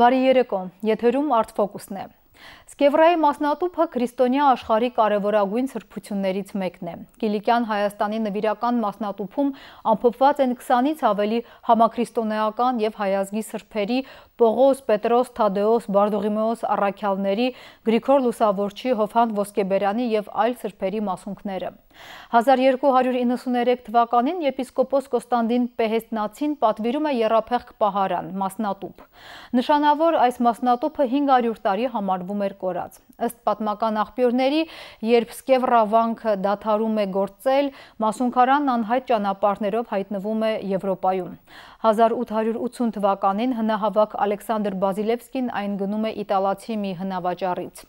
Բարի երեկո, եթերում արտվոկուսն է։ Սկևրայի մասնատուփը քրիստոնյա աշխարհի կարևորագույն սրբություններից մեկն է։ Կիլիկյան Հայաստանի նվիրական մասնատուփում ամփոփված են 20-ից ավելի համաքրիստոնեական եւ հայազգի սրբերի՝ Պողոս, Պետրոս, Թադեոս, Բարդուղիմեոս առաքյալների, Գրիգոր Լուսավորչի, Հովհան Ոսկեբերյանի եւ այլ սրբերի մասունքները։ 1293 թվականին եպիսկոպոս Կոստանդին Պեհեստնացին պատվիրում է երապեղք պահարան, մասնատուպ։ Նշանավոր այս մասնատուպը 500 տարի համարվում էր կորած։ Աստ պատմական աղպյորների, երբ սկև ռավանքը դաթարում է գործել, մասունքարանն անհայտ ճանապարներով հայտնվում է Եվրոպայում։ 1880 թվականին հնահավակ Ալեքսանդր բազիլևսկին այն գնում է իտալացի մի հնավաճարից։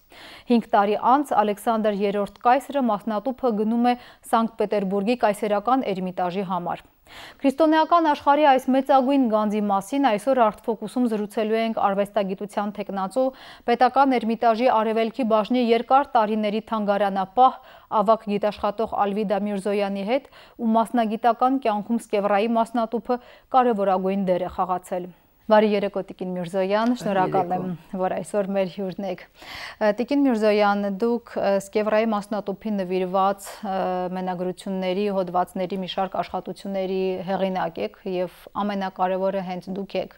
Հինք տարի անց ալեքսանդր երորդ կայսրը մասնատուպը գնում է է Սանկտ Պետերբուրգի կայսերական Էրմիտաժի համար։ Քրիստոնեական աշխարհի այս մեծագույն գանձի մասին այսօր արտֆոկուսում զրուցելու ենք արվեստագիտության տեխնացու պետական Էրմիտաժի Արևելքի բաժնի երկար տարիների թանգարանապահ ավակ գիտաշխատող Ալվիդա Միրզոյանի հետ, ու մասնագիտական կյանքում Սկևրայի մասնատուփը կարևորագույն դեր է խաղացել։ Բարի երեկո Տիկին Միրզոյան, շնորհակալ եմ, որ այսօր մեր հյուրն եք։ Տիկին Միրզոյան, դուք Սկևրայի մասնատոփին նվիրված մենագրությունների, հոդվածների մի շարք աշխատությունների հեղինակ եք եւ ամենակարևորը հենց դուք եք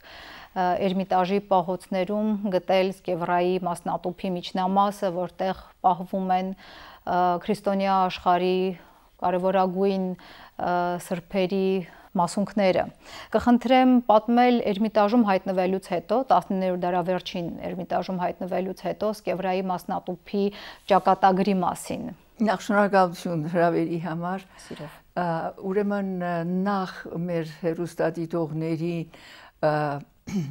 Էրմիտաժի պահոցներում գտել Սկևրայի մասնատոփի միջնամասը, որտեղ պահվում են քրիստոնյա աշխարհի կարևորագույն սրբերի մասունքները։ Կխնդրեմ պատմել Էրմիտաժում հայտնվելուց հետո 19-րդ դարավերջին Էրմիտաժում հայտնվելուց հետո Սկևրայի մասնատուփի ճակատագրի մասին։ Նախ շնորհակալություն հրավերի համար։ Սիրով։ Ուրեմն նախ մեր հերոստատիտողների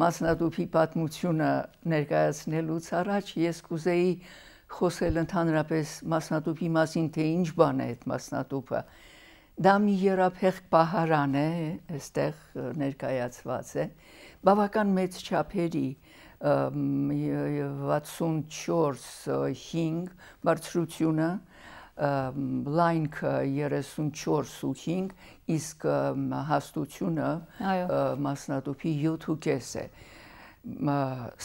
մասնատուփի պատմությունը ներկայացնելուց առաջ ես կուզեի խոսել ընդհանրապես մասնատուփի մասին, թե ինչ բան է այդ մասնատուփը։ մասնատուպ Դա մի երափեղ պահարան է, այստեղ ներկայացված է։ Բավական մեծ չափերի 64-5 բարձրությունը, լայնքը 34.5, իսկ հաստությունը մասնատուփի 7.5 է։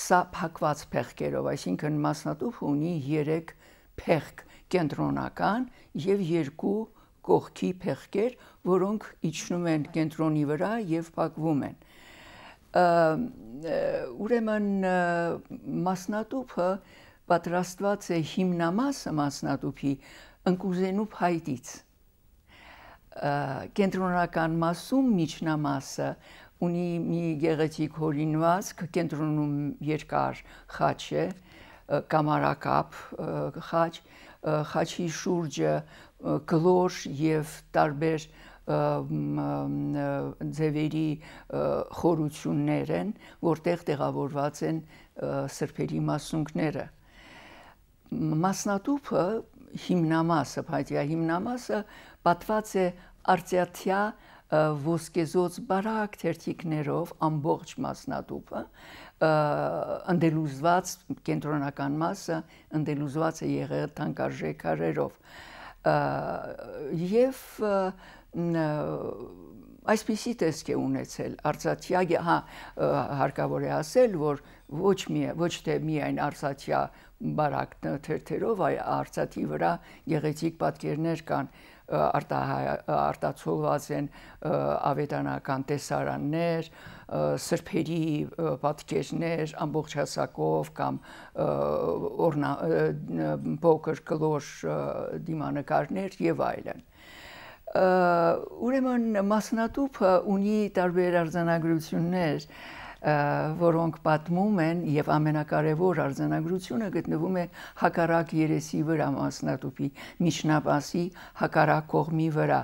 Սա փակված փեղկերով, այսինքն մասնատուփը ունի 3 փեղկ՝ կենտրոնական եւ 2 կողքի փեղկեր, որոնք իջնում են կենտրոնի վրա եւ փակվում են։ Ուրեմն մասնատուփը պատրաստված է հիմնամասը մասնատուփի ընկուզենու փայտից։ Կենտրոնական մասում միջնամասը ունի մի գեղեցիկ հորինվածք, կենտրոնում երկար խաչ է, կամարակապ խաչ, խաչի շուրջը գլոր եւ տարբեր ձևերի խորություններ են, որտեղ տեղավորված են սրբերի մասունքները։ Մասնատուփը հիմնամասը, բայց յա հիմնամասը պատված է արծաթյա ոսկեզոծ բարակ թերթիկներով ամբողջ մասնատուփը ընդելուզված կենտրոնական մասը ընդելուզված է եղել թանկարժեք քարերով եւ այսպիսի տեսք է ունեցել արծաթյա հա հարկավոր է ասել որ ոչ մի ոչ թե միայն արծաթյա բարակն թերթերով այլ արծաթի վրա գեղեցիկ պատկերներ կան արտացոլված են ավետարանական տեսարաններ, սրբերի պատկերներ ամբողջ հասակով կամ օրնա փոքր կլոր դիմանկարներ եւ այլն։ Ուրեմն մասնատուփը ունի տարբեր արձանագրություններ, որոնք պատմում են եւ ամենակարևոր արձանագրությունը գտնվում է հակառակ երեսի վրա մասնատուփի միջնապասի հակառակ կողմի վրա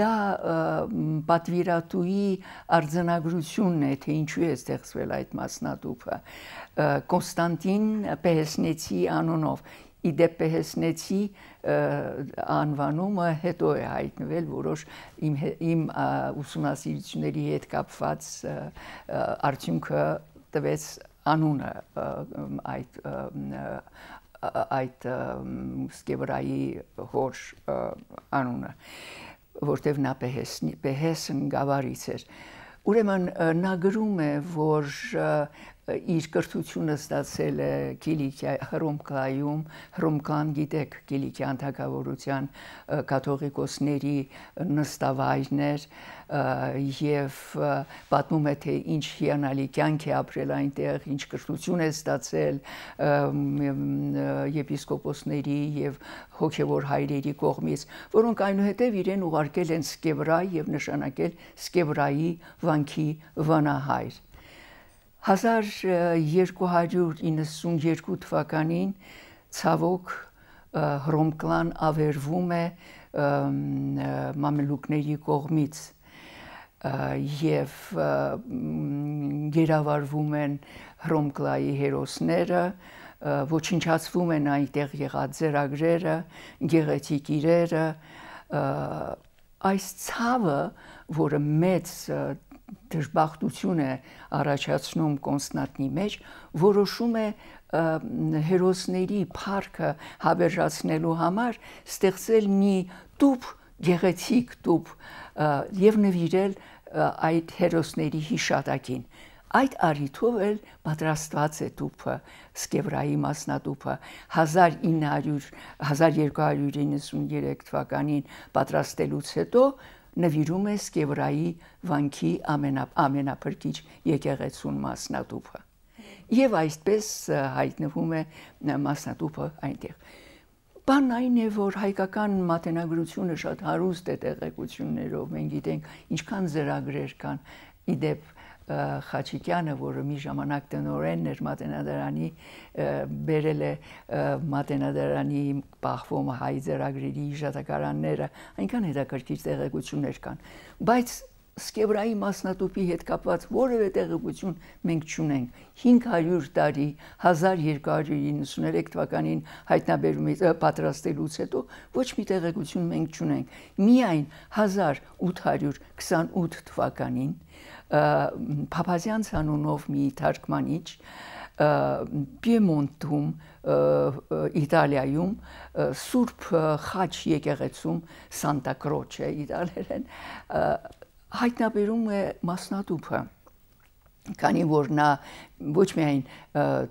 դա պատվիրատուի արձանագրությունն է թե ինչու է ստեղծվել այդ մասնատուփը Կոնստանտին Պեսնեցի անունով իդեպ պեհեսնեցի անվանումը հետո է հայտնվել որոշ իմ իմ ուսումնասիրությունների հետ կապված արդյունքը տվեց անունը այդ այդ սկեվրայի հոր անունը որտեվ նա պեհեսն պեհեսն գավառից էր ուրեմն նա գրում է որ իր կրթությունը ստացել է Կիլիկիա Հռոմկայում, Հռոմկան գիտեք Կիլիկիան թագավորության կաթողիկոսների նստավայրն էր եւ պատմում է թե ինչ հիանալի կյանք է ապրել այնտեղ, ինչ կրթություն է ստացել եպիսկոպոսների եւ հոգեվոր հայրերի կողմից, որոնք այնուհետեւ իրեն ուղարկել են Սկևրայ եւ նշանակել Սկևրայի վանքի վանահայր։ 1292 հա, թվականին ցավոք Հռոմկլան ավերվում է մամելուկների կողմից եւ գերավարվում են Հռոմկլայի հերոսները ոչնչացվում են այնտեղ եղած ծերագրերը, գեղեցիկ իրերը, այս ցավը, որը մեծ դժբախտություն է առաջացնում կոնստնատնի մեջ, որոշում է հերոսների парքը հավերժացնելու համար ստեղծել մի տուփ գեղեցիկ տուփ եւ նվիրել այդ հերոսների հիշատակին։ Այդ արիթով էլ պատրաստված է դուփը, Սկևրայի մասնադուփը 1900 1293 թվականին պատրաստելուց հետո նվիրում է Սկևրայի վանքի ամենա, ամենափրկիչ եկեղեցուն մասնատուփը։ Եվ այսպես հայտնվում է մասնատուփը այնտեղ։ Բանն այն է, որ հայկական մատենագրությունը շատ հարուստ է տեղեկություններով։ Մենք գիտենք ինչքան ծրագրեր կան, իդեպ Խաչիկյանը, որը մի ժամանակ տնորենն էր Մատենադարանի, բերել է Մատենադարանի պահվում հայ ձեռագրերի իժատակարանները, այնքան հետաքրքիր տեղեկություններ կան։ Բայց սկեբրայի մասնատուփի հետ կապված որևէ տեղեկություն մենք չունենք 500 տարի 1293 թվականին հայտնաբերումից պատրաստելուց հետո ոչ մի տեղեկություն մենք չունենք միայն 1828 թվականին Փափազյան ցանունով մի թարգմանիչ Պիեմոնտում Իտալիայում Սուրբ Խաչ եկեղեցում Սանտա Կրոչե իտալերեն հայտնաբերում է մասնատուփը քանի որ նա ոչ միայն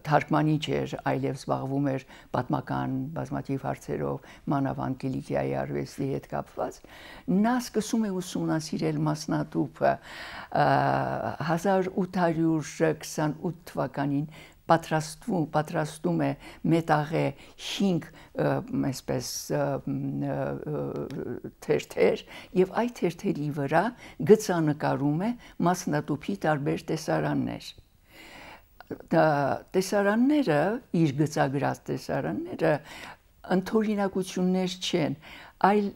թարգմանիչ էր, այլև զբաղվում էր պատմական բազմաթիվ հարցերով, մանավանդ Կիլիկիայի արվեստի հետ կապված, նա սկսում է ուսումնասիրել մասնատուփը 1828 թվականին պատրաստվում, պատրաստում է մետաղե 5 այսպես թերթեր եւ այդ թերթերի վրա գծանկարում է մասնատուփի տարբեր տեսարաններ դա տեսարանները իր գծագրած տեսարանները ընթորինակություններ չեն այլ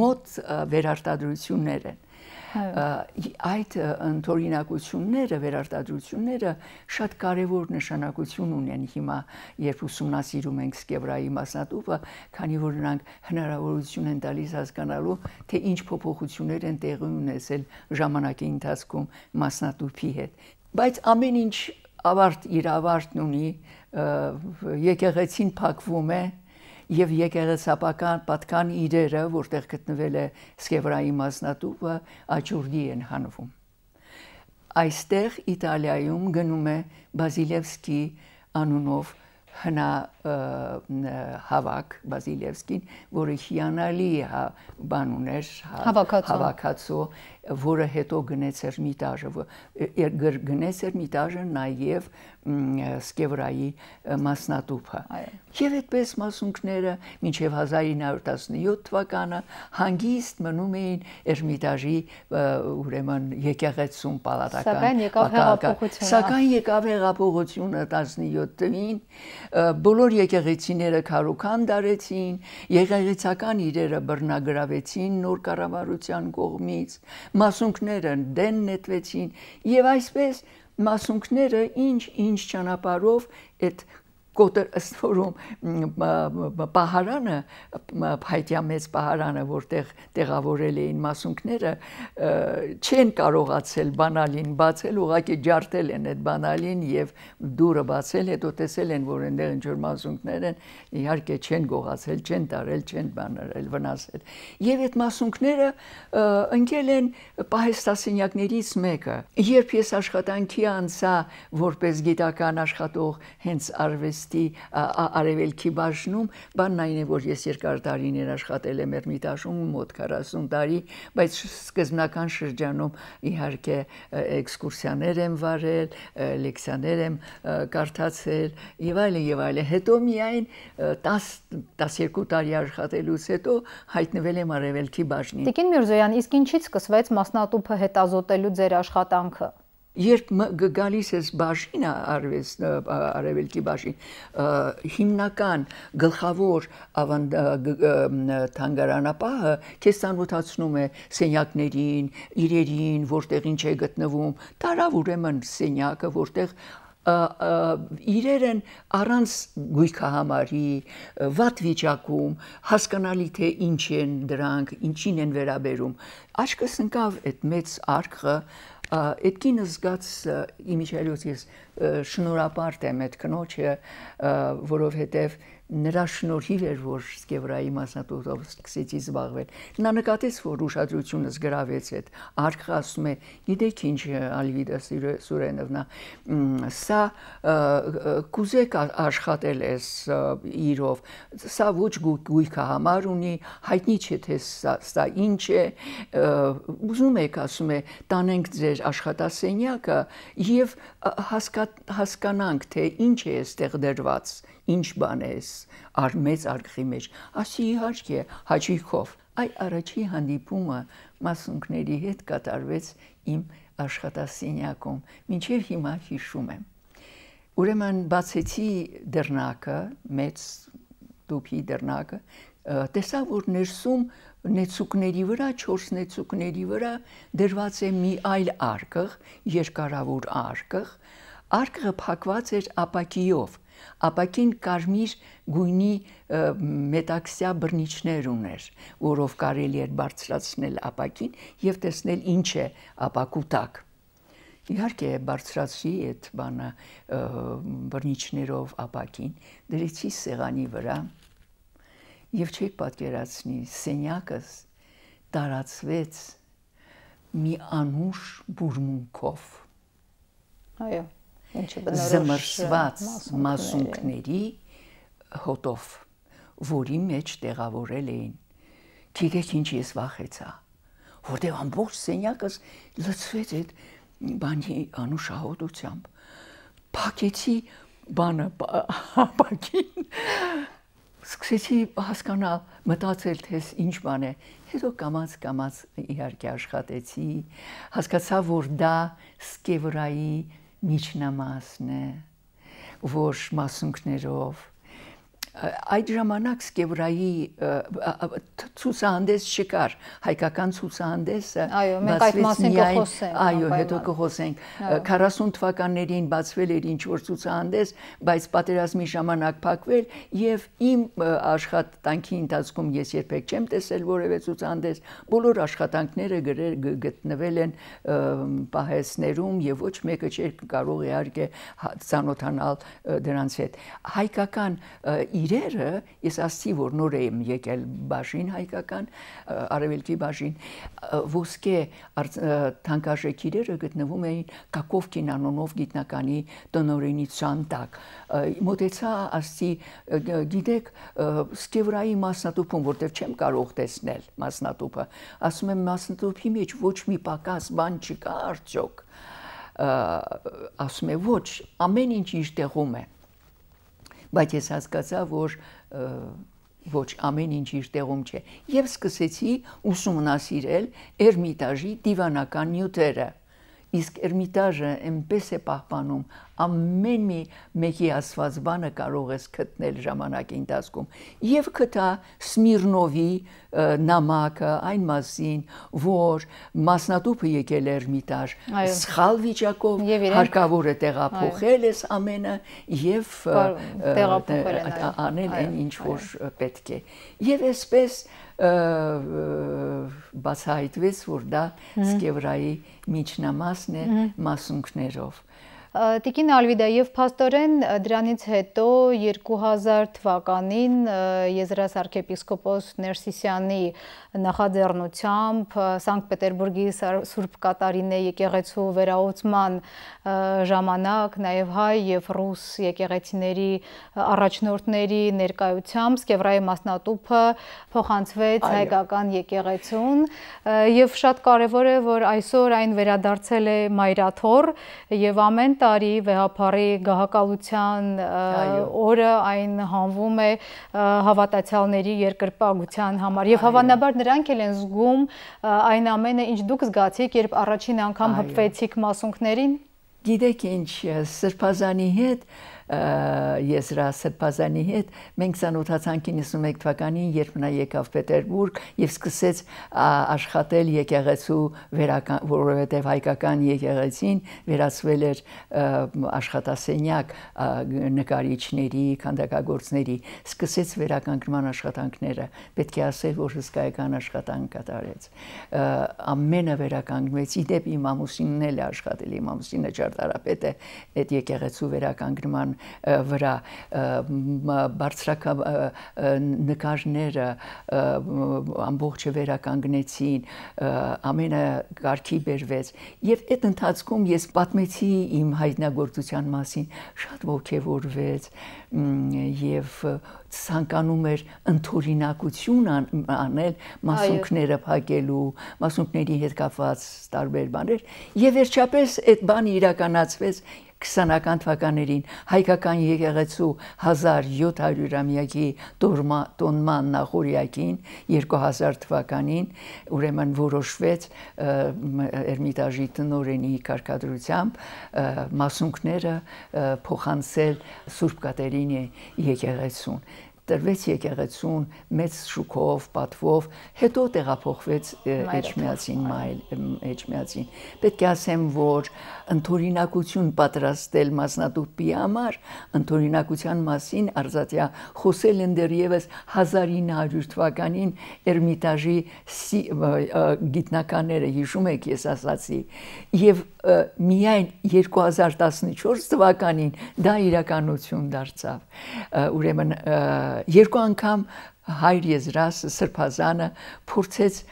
մոտ վերարտադրություններ են Հա։ այդ ընթորինակությունները, վերարտադրությունները շատ կարևոր նշանակություն ունեն հիմա, երբ ուսումնասիրում ենք սկևրայի մասնատուփը, քանի որ նրանք հնարավորություն են տալիս հասկանալու, թե ինչ փոփոխություններ են տեղի ունեցել ժամանակի ընթացքում մասնատուփի հետ։ Բայց ամեն ինչ ավարտ իր ավարտն ունի, եկեղեցին փակվում է, և, եւ եկեղեցապական պատկան իրերը, որտեղ գտնվել է Սկևրայի մասնատուփը, աճուրդի են հանվում։ Այստեղ Իտալիայում գնում է Բազիլևսկի անունով հնա հավաք Բազիլևսկին, որը հիանալի հա, բան ուներ հա, հավաքածու որը հետո գնեց Էրմիտաժը, երգր գնեց Էրմիտաժը նաև Սկևրայի մասնատուփը։ Եվ այդպես մասունքները մինչև 1917 թվականը հանգիստ մնում էին Էրմիտաժի ուրեմն եկեղեցում պալատական։ Սակայն եկավ հեղափոխությունը։ Սակայն եկավ հեղափոխությունը 17 թվին, բոլոր եկեղեցիները քարոքան դարեցին, եկեղեցական իրերը բռնագրավեցին նոր կառավարության կողմից, մասունքները դեն նետվեցին եւ այսպես մասունքները ինչ ինչ ճանապարով այդ կոտր ըստ որում պահարանը փայտյա մեծ պահարանը որտեղ տեղավորել էին մասունքները չեն կարողացել բանալին բացել ուղղակի ջարդել են այդ բանալին եւ դուրը բացել հետո տեսել են որ այնտեղ ինչ որ մասունքներ են իհարկե չեն գողացել չեն տարել չեն բանարել վնասել եւ այդ մասունքները ընկել են պահեստասենյակներից մեկը երբ ես աշխատանքի անցա որպես գիտական աշխատող հենց արվեստ արվեստի արևելքի բաժնում, բանն այն է, որ ես երկար տարիներ աշխատել եմ Էրմիտաժում ու մոտ 40 տարի, բայց սկզբնական շրջանում իհարկե էքսկուրսիաներ եմ վարել, լեկցիաներ եմ կարդացել եւ այլն եւ այլն։ Հետո միայն 10 12 տարի աշխատելուց հետո հայտնվել եմ արևելքի բաժնին։ Տիկին Միրզոյան, իսկ ինչից սկսվեց մասնատուփը հետազոտելու ձեր աշխատանքը։ Երբ գալիս ես բաժինը արվեստ արևելքի բաժին հիմնական գլխավոր ավանդ թանգարանապահը քեզ ցանոթացնում է սենյակներին, իրերին, որտեղ ինչ է գտնվում, տարավ ուրեմն սենյակը, որտեղ իրեր են առանց գույքա համարի վատ վիճակում հասկանալի թե ինչ են դրանք ինչին են վերաբերում աչքս ընկավ այդ մեծ արքը Այդ կինը զգաց իմիջելուց ես շնորհապարտ եմ այդ կնոջը, որովհետև նրա շնորհիվ էր որ սկևրայի մասնատոտով սկսեցի զբաղվել նա նկատեց որ ուշադրությունս գրավեց այդ արքը ասում է գիտեք ինչ ալվիդա սուրենովնա սա կուզեք աշխատել էս իրով սա ոչ գույքա համար ունի հայտնի չէ թե սա, սա ինչ է ուզում եք ասում է տանենք ձեր աշխատասենյակը եւ հասկանանք թե ինչ է այստեղ դրված ինչ բան է այս ար մեծ արխի մեջ ասի իհարկե հաճույքով այ առաջի հանդիպումը մասունքների հետ կատարվեց իմ աշխատասենյակում մինչև հիմա հիշում եմ ուրեմն բացեցի դեռնակը մեծ դուփի դեռնակը տեսա որ ներսում նեցուկների վրա, 4 նեցուկների վրա դրված է մի այլ արկղ, երկարավոր արկղ, արկղը փակված էր ապակիով, ապակին կարմիր գույնի մետաքսյա բռնիչներ ուներ, որով կարելի էր բարձրացնել ապակին եւ տեսնել ինչ է ապակու տակ։ Իհարկե բարձրացի այդ բանը բռնիչներով ապակին, դրեցի սեղանի վրա եւ չեք պատկերացնի սենյակս տարածվեց մի անուշ բուրմունքով։ Այո զմրսված մասունքների հոտով, որի մեջ տեղավորել էին։ Գիտեք ինչ ես վախեցա, որտեղ ամբողջ սենյակս լցվեց այդ բանի անուշահոտությամբ։ Փակեցի բանը ապակին սկսեցի հասկանալ, մտածել թե ինչ բան է։ Հետո կամած կամած իհարկե աշխատեցի, հասկացա, որ դա սկևրայի միջնամասն է, որ մասունքներով այդ ժամանակ սկևրայի ցուսահանդես չկար հայկական ցուսահանդեսը այո մենք այդ մասին կխոսենք այո հետո կխոսենք 40 թվականներին բացվել էր ինչ որ ցուսահանդես բայց պատերազմի ժամանակ փակվել եւ իմ աշխատանքի ընթացքում ես երբեք չեմ տեսել որևէ ցուսահանդես բոլոր աշխատանքները գտնվել են պահեսներում եւ ոչ մեկը չէր կարող իհարկե ցանոթանալ դրանց հետ հայկական իրերը ես ասացի որ նոր եմ եկել բաժին հայկական արևելքի բաժին ոսկե թանկարժեք իրերը գտնվում էին Կակովկին անունով գիտնականի տնօրենության տակ մոտեցա ասացի գիտեք սկևրայի մասնատուփում որտեղ չեմ կարող տեսնել մասնատուփը ասում եմ մասնատուփի մեջ ոչ մի պակաս բան չկա արդյոք ասում է ոչ ամեն ինչ իր տեղում է բայց ես հասկացա, որ ոչ ամեն ինչ իր տեղում չէ։ Եվ սկսեցի ուսումնասիրել Էրմիտաժի դիվանական նյութերը իսկ Էրմիտաժը այնպես է պահպանում ամեն մի մեկի ասված բանը կարող ես գտնել ժամանակի ընթացքում եւ կտա Սմիրնովի նամակը այն մասին որ մասնատուփը եկել Էրմիտաժ սխալ վիճակով հարկավոր է տեղափոխել էս ամենը եւ տեղափոխել անել այն ինչ որ պետք է եւ այսպես բացահայտվեց, որ դա սկևրայի միջնամասն է մասունքներով։ Տիկին Ալվիդաև փաստորեն դրանից հետո 2000 թվականին Եզրաս arczepiskopos Ներսիսյանի նախաձեռնությամբ Սանկտ Պետերբուրգի Սուրբ Կատարինե եկեղեցու վերահսկման ժամանակ նաև հայ եւ ռուս եկեղեցիների առաջնորդների ներկայությամբ Սկևրայի մասնատուփը փոխանցվեց հայկական եկեղեցուն եւ շատ կարեւոր է որ այսօր այն վերադարձել է Մայրաթոր եւ ամեն տարի վեհապարի գահակալության օրը այն հանվում է հավատացյալների երկրպագության համար եւ հավանաբար նրանք էլ են զգում այն ամենը ինչ դուք զգացիք երբ առաջին անգամ հպվեցիք մասունքներին Գիտեք ինչ, Սրբազանի հետ ես Ռասեփազանի հետ մենք ծանոթացանք 91 թվականին, երբ նա եկավ Պետերբուրգ եւ սկսեց աշխատել եկեղեցու վերական, որովհետեւ հայկական եկեղեցին վերածվել էր աշխատասենյակ նկարիչների, քանդակագործների, սկսեց վերականգնման աշխատանքները։ Պետք է ասել, որ հսկայական աշխատանք կատարեց։ Ամենը վերականգնվեց։ Իդեպ իմ ամուսինն էլ է աշխատել, իմ ամուսինը ճարտարապետ է այդ եկեղեցու վերականգնման վրա բարձրակամ նկարները ամբողջը վերականգնեցին, ամենը գարքի բերվեց եւ այդ ընթացքում ես պատմեցի իմ հայտնագործության մասին, շատ ողջևորվեց եւ ցանկանում էր ընթորինակություն անել մասունքները փակելու, մասունքների հետ կապված տարբեր բաներ եւ վերջապես այդ բանը իրականացվեց 20-ական թվականներին հայկական եկեղեցու 1700-ամյակի տոնման նախորյակին 2000 թվականին ուրեմն որոշվեց Էրմիտաժի տնօրենի կարգադրությամբ մասունքները փոխանցել Սուրբ Կատերինե եկեղեցուն տրվեց եկեղեցուն մեծ շուկով, պատվով, հետո տեղափոխվեց Էջմիածին մայլ Էջմիածին։ Պետք է ասեմ, որ ընթորինակություն պատրաստել մասնատուփի համար, ընթորինակության մասին Արզատիա խոսել են դեռևս 1900 թվականին Էրմիտաժի գիտնականները, հիշում եք, ես ասացի, եւ միայն 2014 թվականին դա իրականություն դարձավ։ Ուրեմն երկու անգամ հայր եզրաս սրբազանը փորձեց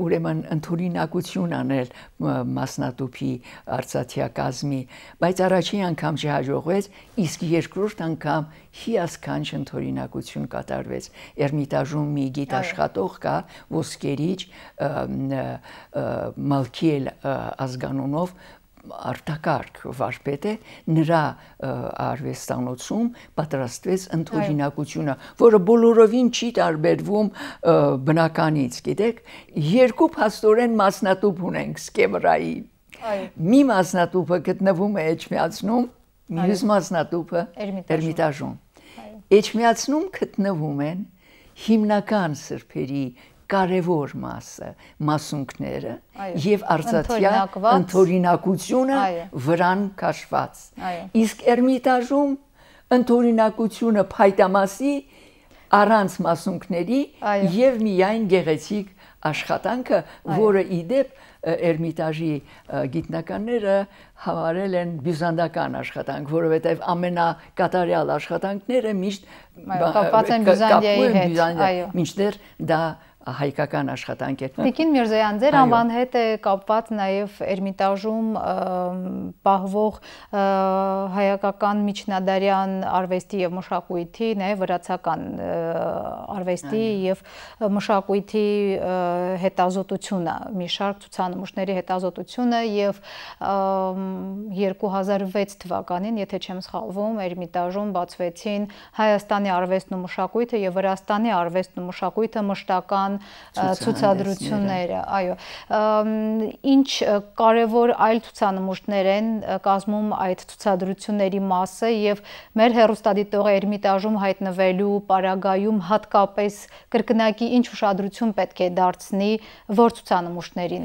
ուրեմն ընդունինակություն անել մասնատուփի արծաթիակազմի, բայց առաջին անգամ չհաջողվեց, իսկ երկրորդ անգամ հիասքանչ ընդունինակություն կատարվեց։ Էրմիտաժում մի գիտաշխատող կա, ոսկերիչ Մալքիել ազգանունով, արտակարգ վարպետը նրա արվեստանոցում պատրաստվեց ընթորինակությունը, որը բոլորովին չի տարբերվում բնականից, գիտեք, երկու փաստորեն մասնատուփ ունենք սկեվրայի։ Մի մասնատուփը գտնվում է Էջմիածնում, մյուս մասնատուփը Էրմիտաժում։ Էջմիածնում գտնվում են հիմնական սրբերի կարևոր մասը մասունքները եւ արծաթյա ընթորինակությունը վրան քաշված իսկ Էրմիտաժում ընթորինակությունը փայտամասի առանց մասունքների եւ միայն գեղեցիկ աշխատանքը, որը իդեպ Էրմիտաժի գիտնականները հավարել են բյուզանդական աշխատանք, որովհետև ամենակատարյալ աշխատանքները միշտ կապված են Բյուզանդիայի հետ, այո։ Մինչդեռ դա հայկական աշխատանք է։ Տիկին Միրզոյան, ձեր անվան հետ է կապված նաև Էրմիտաժում պահվող հայկական միջնադարյան արվեստի եւ մշակույթի, նաև վրացական արվեստի եւ մշակույթի հետազոտությունը, մի շարք ցուցանմուշների հետազոտությունը եւ 2006 թվականին, եթե չեմ սխալվում, Էրմիտաժում բացվեցին Հայաստանի արվեստն ու մշակույթը եւ Վրաստանի արվեստն ու մշակույթը մշտական կամ ցուցադրությունները, այո։ Ինչ կարևոր այլ ցուցանմուշներ են կազմում այդ ցուցադրությունների մասը եւ մեր հերոստատիտող Էրմիտաժում հայտնվելու պարագայում հատկապես կրկնակի ինչ ուշադրություն պետք է դարձնի որ ցուցանմուշներին։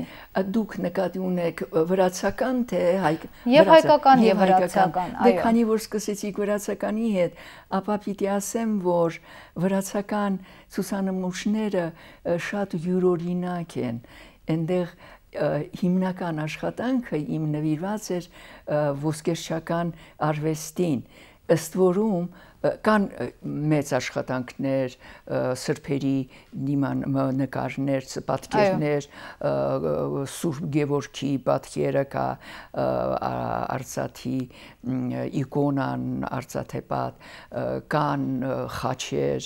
Դուք նկատի ունեք վրացական թե հայ Եվ հայկական եւ վրացական, այո։ Դե քանի որ սկսեցիք վրացականի հետ, ապա պիտի ասեմ, որ վրացական ցուսանմուշները շատ յուրօրինակ են այնտեղ հիմնական աշխատանքը իմ նվիրված էր ոսկերչական արվեստին ըստ որում կան մեծ աշխատանքներ սրբերի նիման նկարներ, պատկերներ, Սուրբ Գևորգի պատկերը կա Արցաթի Իգոնան, Արծաթեպատ, կան խաչեր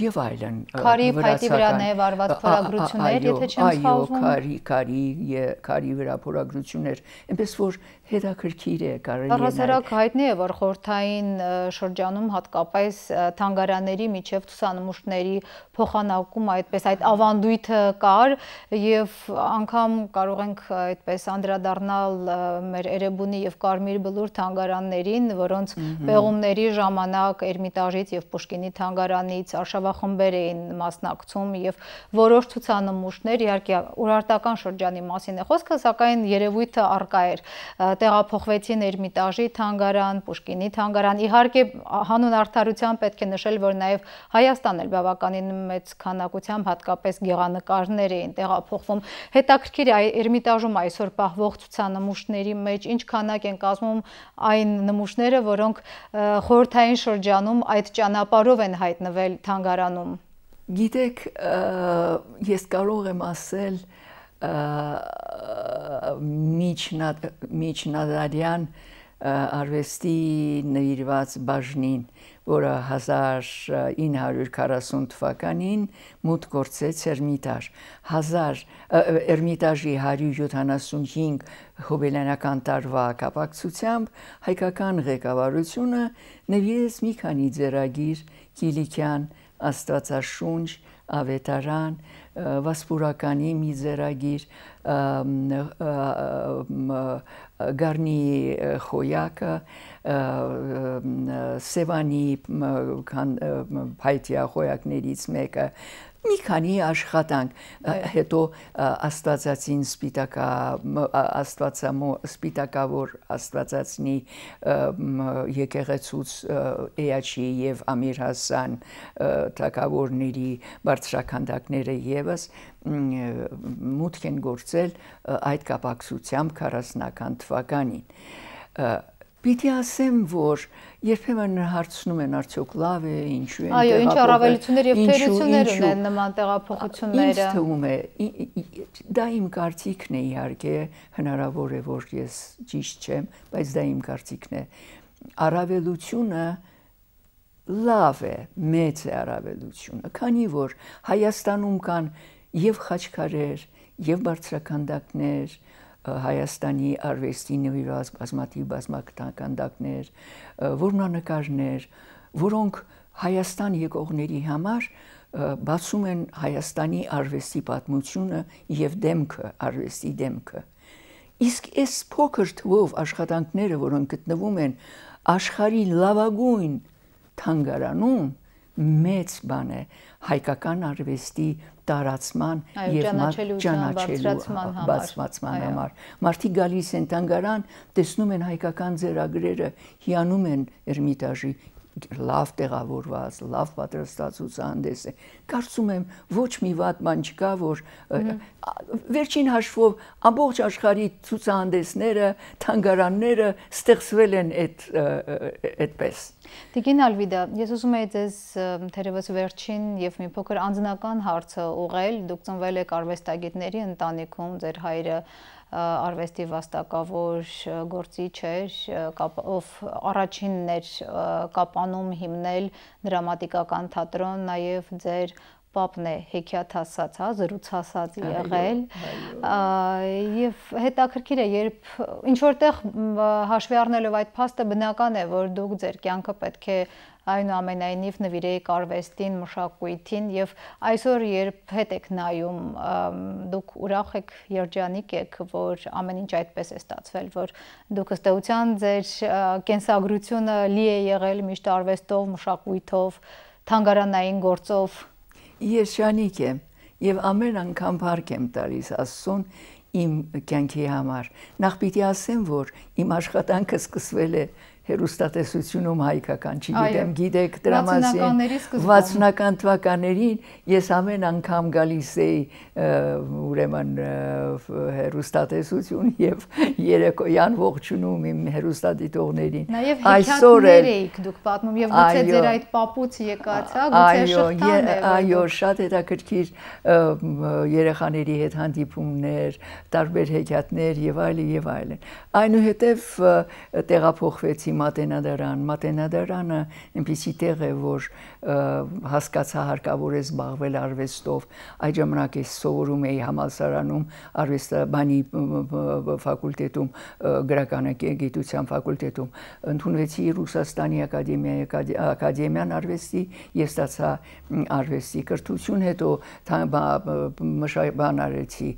եւ այլն։ Քարի փայտի վրա նաեւ արված փորագրություններ, եթե չեմ սխալվում։ Այո, քարի, քարի, քարի վրա փորագրություններ, այնպես որ հետաքրքիր է կարելի է։ Առհասարակ հայտնի է, որ խորթային շրջանում հատկապես թանգարանների միջև ցուցանմուշների փոխանակում այդպես այդ ավանդույթը կար եւ անգամ կարող ենք այդպես անդրադառնալ մեր Էրեբունի եւ Կարմիր բլուր թանգարաններին, որոնց պեղումների ժամանակ Էրմիտաժից եւ Պուշկինի թանգարանից արշավախմբեր էին մասնակցում եւ որոշ ցուցանմուշներ, իհարկե ուրարտական շրջանի մասին է խոսքը, սակայն երևույթը արկա էր։ Տեղափոխվեցին Էրմիտաժի թանգարան, Պուշկինի թանգարան։ Իհարկե հանուն արդարության պետք է նշել, որ նաեւ Հայաստանն էլ բավականին մեծ քանակությամբ հատկապես գեղանկարներ էին տեղափոխվում։ Հետաքրքիր է Էրմիտաժում այսօր պահվող ցուցանմուշների մեջ ինչ քանակ են կազմում այն նմուշները, որոնք խորթային շրջանում այդ ճանապարով են հայտնվել թանգարանում։ Գիտեք, ես կարող եմ ասել միջնադարյան արվեստի նվիրված բաժնին, որը 1940 թվականին մուտք գործեց Էրմիտաժ։ 1000 Էրմիտաժի 175 հոբելյանական տարվա կապակցությամբ հայկական ղեկավարությունը նվիրեց մի քանի ձեռագիր Կիլիկյան Աստվածաշունչ ավետարան վասպուրականի մի ձեռագիր գարնի խոյակը Սևանի փայտիա խոյակներից մեկը մի քանի աշխատանք հետո աստվածածին սպիտակա աստվածամո սպիտակավոր աստվածածնի եկեղեցուց էաչի եւ Ամիր Հասան թակավորների բարձրականդակները եւս մուտք են գործել այդ կապակցությամբ 40-ական թվականին Պիտի ասեմ, որ երբեմն հարցնում են արդյոք լավ է, ինչու են Այո, ինչ առավելություններ եւ թերություններ ունեն նման տեղափոխությունները։ Ինչ թվում է, դա իմ կարծիքն է իհարկե, հնարավոր է որ ես ճիշտ չեմ, բայց դա իմ կարծիքն է։ Առավելությունը լավ է, մեծ է առավելությունը, քանի որ Հայաստանում կան եւ խաչքարեր, եւ բարձրականդակներ, Հայաստանի արվեստի նվիրված բազմաթիվ բազմակտականդակներ, որմնանկարներ, որոնք Հայաստան եկողների համար բացում են Հայաստանի արվեստի պատմությունը եւ դեմքը, արվեստի դեմքը։ Իսկ այս փոքր թվով աշխատանքները, որոնք գտնվում են աշխարհի լավագույն թանգարանում, մեծ բան է հայկական արվեստի տարածման եւ ճանաչելիության բացվածման համար։ Մարդիկ գալիս են Թանգարան, տեսնում են հայկական ձեռագրերը, հիանում են Էրմիտաժի լավ տեղավորված, լավ պատրաստած ցուցահանդես է։ Կարծում եմ ոչ մի վատ բան չկա, որ վերջին հաշվով ամբողջ աշխարհի ցուցահանդեսները, թանգարանները ստեղծվել են այդ այդպես։ Տիկին Ալվիդա, ես ուզում եի ձեզ թերևս վերջին եւ մի փոքր անձնական հարցը ուղղել։ Դուք ծնվել եք արվեստագետների ընտանիքում, ձեր հայրը արվեստի վաստակավոր գործիչ էր, ով առաջինն էր կապանում հիմնել դրամատիկական թատրոն, նաև ձեր պապն է հեքիաթ ասած, հա, զրուց ասած եղել։ Եվ հետաքրքիր է, երբ ինչ որտեղ հաշվի առնելով այդ փաստը բնական է, որ դուք ձեր կյանքը պետք է այնուամենայնիվ նվիրեիք արվեստին, մշակույթին եւ այսօր երբ հետ եք նայում դուք ուրախ եք, երջանիկ եք, որ ամեն ինչ այդպես է ստացվել, որ դուք ըստ էության ձեր կենսագրությունը լի է եղել միշտ արվեստով, մշակույթով, թանգարանային գործով։ Ես շանիկ եմ եւ ամեն անգամ բարք եմ տալիս Աստծուն իմ կյանքի համար։ Նախ պիտի ասեմ, որ իմ աշխատանքը սկսվել է 19 հերոստատեսությունում հայկական, չգիտեմ, գիտեք դրա մասին։ 60-ական թվականներին ես ամեն անգամ գալիս էի ուրեմն հերոստատեսություն եւ երեկոյան ողջունում իմ հերոստատիտողներին։ Այսօր էլ եք դուք պատմում եւ գուցե ձեր այդ paputs եկած, հա, գուցե շփտան է։ Այո, շատ հետաքրքիր երեխաների հետ հանդիպումներ, տարբեր հեքիաթներ եւ այլն եւ այլն։ Այնուհետեւ տեղափոխվեցի մատենադարան։ Մատենադարանը այնպիսի տեղ է, որ հասկացա հարկավոր է զբաղվել արվեստով։ Այդ ժամանակ ես սովորում էի համալսարանում արվեստաբանի ֆակուլտետում, գրականագիտության ֆակուլտետում։ Ընդունվեցի Ռուսաստանի ակադեմիայի ակադեմիան արվեստի, ես ստացա արվեստի կրթություն, հետո մշակման արեցի,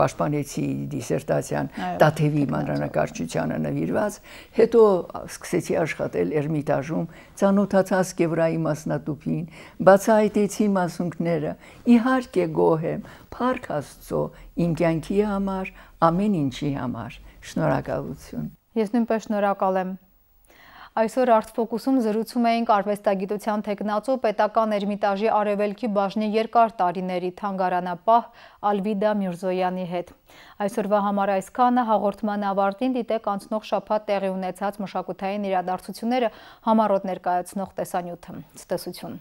պաշտպանեցի դիսերտացիան Տաթևի մանրանկարչությանը նվիրված հետո սկսեցի աշխատել Էրմիտաժում, ցանոթացա Սկևրայի մասնատուփին, բացահայտեցի մասունքները։ Իհարկե գոհ եմ, Փառք Աստծո, իմ կյանքի համար, ամեն ինչի համար։ Շնորհակալություն։ Ես նույնպես շնորհակալ եմ Այսօր արտֆոկուսում զրուցում էինք արվեստագիտության թեկնածու պետական Էրմիտաժի Արևելքի բաժնի երկար տարիների թանգարանապահ Ալվիդա Միրզոյանի հետ։ Այսօրվա համար այսքանը հաղորդման ավարտին դիտեք անցնող շաբաթ տեղի ունեցած մշակութային իրադարձությունները համառոտ ներկայացնող տեսանյութը։ Ցտեսություն։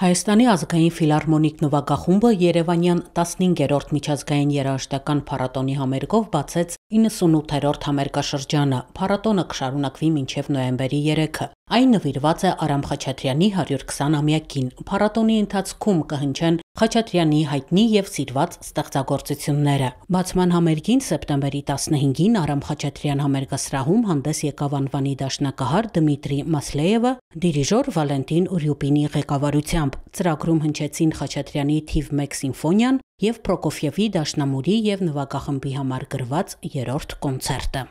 Հայաստանի ազգային ֆիլարմոնիկ նվագախումբը Երևանյան 15-րդ միջազգային երաժշտական փառատոնի համերգով բացեց 98-րդ համերգաշրջանը։ Փառատոնը կշարունակվի մինչև նոյեմբերի 3-ը։ Այն նվիրված է Արամ Խաչատրյանի 120-ամյակին։ Փառատոնի ընթացքում կհնչեն Խաչատրյանի հայտնի եւ սիրված ստեղծագործությունները։ Բացման համերգին սեպտեմբերի 15-ին Արամ Խաչատրյան համերգասրահում հանդես եկավ անվանի դաշնակահար Դմիտրի Մասլեևը, դիրիժոր Վալենտին Ուրյուպինի ղեկավարությամբ։ Ծրագրում հնչեցին Խաչատրյանի թիվ 1 սիմֆոնիան եւ Պրոկոֆյևի դաշնամուրի եւ նվագախմբի համար գրված երրորդ կոնցերտը։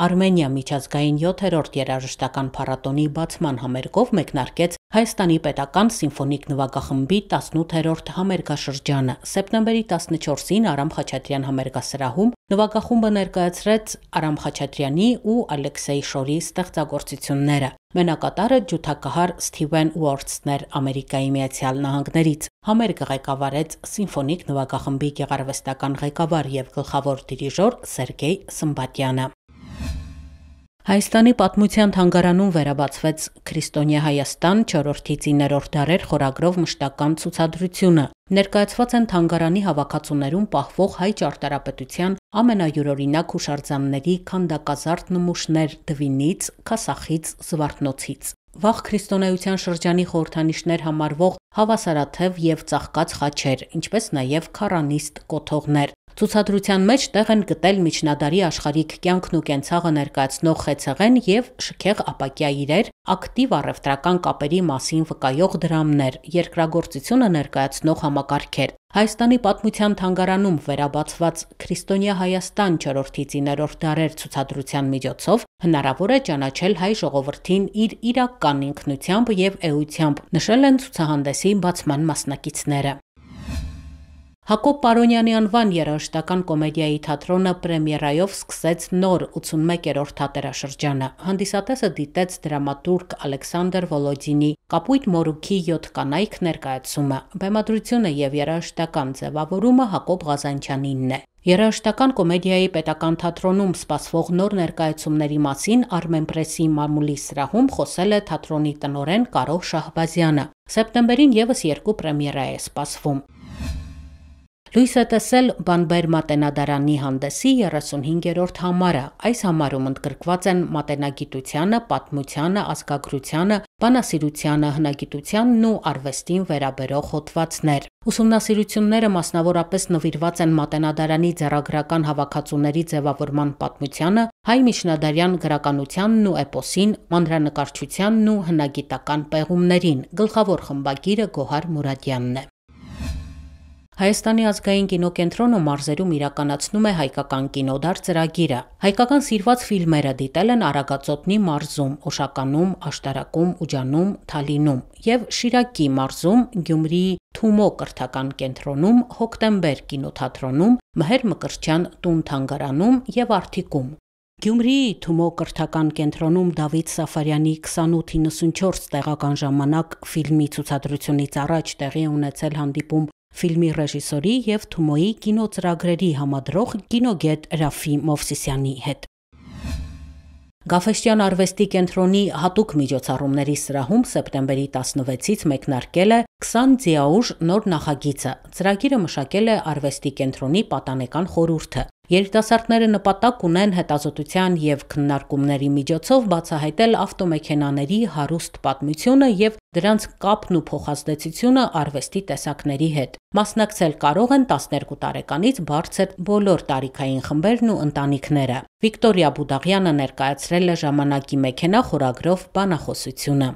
Արմենիա միջազգային 7-րդ երաժշտական փառատոնի բացման համերգով մեկնարկեց Հայաստանի Պետական Սիմֆոնիկ նվագախմբի 18-րդ համերգաշրջանը։ Սեպտեմբերի 14-ին Արամ Խաչատրյան համերգասրահում նվագախումբը ներկայացրեց Արամ Խաչատրյանի ու Ալեքսեյ Շորի ստեղծագործությունները։ Մենակատարը ջութակահար Սթիվեն Ուորթսն էր Ամերիկայի Միացյալ Նահանգներից։ Համերգը ղեկավարեց Սիմֆոնիկ նվագախմբի գեղարվեստական ղեկավար եւ գլխավոր դիրիժոր Սերգեյ Սմբատյանը։ Հայաստանի պատմության թանգարանում վերաբացվեց Քրիստոնյա Հայաստան 4-ից 9-րդ դարեր խորագրով մշտական ցուցադրությունը։ Ներկայացված են թանգարանի հավաքածուներում պահվող հայ ճարտարապետության ամենայուրօրինակ հուշարձանների քանդակազարդ նմուշներ՝ դվինից, քասախից, զվարթնոցից։ Վաղ քրիստոնեության շրջանի խորհրդանիշներ համարվող հավասարաթև եւ ծաղկած խաչեր, ինչպես նաեւ քարանիստ կոթողներ։ Ցուցադրության մեջ տեղ են գտել միջնադարի աշխարհիկ կյանքն ու կենցաղը ներկայացնող խեցեղեն եւ շքեղ ապակյա իրեր, ակտիվ առևտրական կապերի մասին վկայող դրամներ, երկրագործությունը ներկայացնող համակարգեր։ Հայաստանի պատմության թանգարանում վերաբացված Քրիստոնյա Հայաստան 4-ից 9-րդ դարեր ցուցադրության միջոցով հնարավոր է ճանաչել հայ ժողովրդին իր իրական ինքնությամբ եւ էությամբ, նշել են ցուցահանդեսի բացման մասնակիցները։ Հակոբ Պարոնյանի անվան երաժշտական կոմեդիայի թատրոնը պրեմիերայով սկսեց նոր 81-րդ թատերաշրջանը։ Հանդիսատեսը դիտեց դրամատուրգ Ալեքսանդր Վոլոդինի Կապույտ Մորուքի 7 կանայք ներկայացումը։ Բեմադրությունը եւ երաժշտական ձևավորումը Հակոբ Ղազանչյանինն է։ Երաժշտական կոմեդիայի պետական թատրոնում սպասվող նոր ներկայացումների մասին Armenpress-ի մամուլի սրահում խոսել է թատրոնի տնորեն Կարո Շահբազյանը։ Սեպտեմբերին եւս երկու պրեմիերա է սպասվում։ Լույսը տեսել Բանբեր մատենադարանի հանդեսի 35-րդ համարը։ Այս համարում ընդգրկված են մատենագիտությանը, պատմությանը, ազգագրությանը, բանասիրությանը, հնագիտությանն ու արվեստին վերաբերող հոդվածներ։ Ուսումնասիրությունները մասնավորապես նվիրված են մատենադարանի ձեռագրական հավաքածուների ձևավորման պատմությանը, հայ միջնադարյան գրականությանն ու էպոսին, մանրանկարչությանն ու հնագիտական պեղումներին։ Գլխավոր խմբագիրը Գոհար Մուրադյանն է։ Հայաստանի ազգային կինոկենտրոնը մարզերում իրականացնում է հայկական կինոդար ծրագիրը։ Հայկական սիրված ֆիլմերը դիտել են Արագածոտնի մարզում, Օշականում, Աշտարակում, Ուջանում, Թալինում եւ Շիրակի մարզում, Գյումրիի Թումո կրթական կենտրոնում, Հոկտեմբեր կինոթատրոնում, Մհեր Մկրտչյան տուն-թանգարանում եւ Արթիկում։ Գյումրիի Թումո կրթական կենտրոնում Դավիթ Սաֆարյանի 2894 տեղական ժամանակ ֆիլմի ցուցադրությունից առաջ տեղի ունեցել հանդիպում ֆիլմի ռեժիսորի եւ Թումոյի կինոծրագրերի համադրող կինոգետ Ռաֆի Մովսիսյանի հետ։ Գաֆեշտյան արվեստի կենտրոնի հատուկ միջոցառումների սրահում սեպտեմբերի 16-ից մեկնարկել է 20 ձիաուժ նոր նախագիծը։ Ծրագիրը մշակել է արվեստի կենտրոնի պատանեկան խորհուրդը։ Երիտասարդները նպատակ ունեն հետազոտության եւ քննարկումների միջոցով բացահայտել ավտոմեքենաների հարուստ պատմությունը եւ դրանց կապն ու փոխազդեցությունը արվեստի տեսակների հետ։ Մասնակցել կարող են 12 տարեկանից բարձր բոլոր տարիքային խմբերն ու ընտանիքները։ Վիկտորիա Բուդաղյանը ներկայացրել է ժամանակի մեքենա խորագրով բանախոսությունը։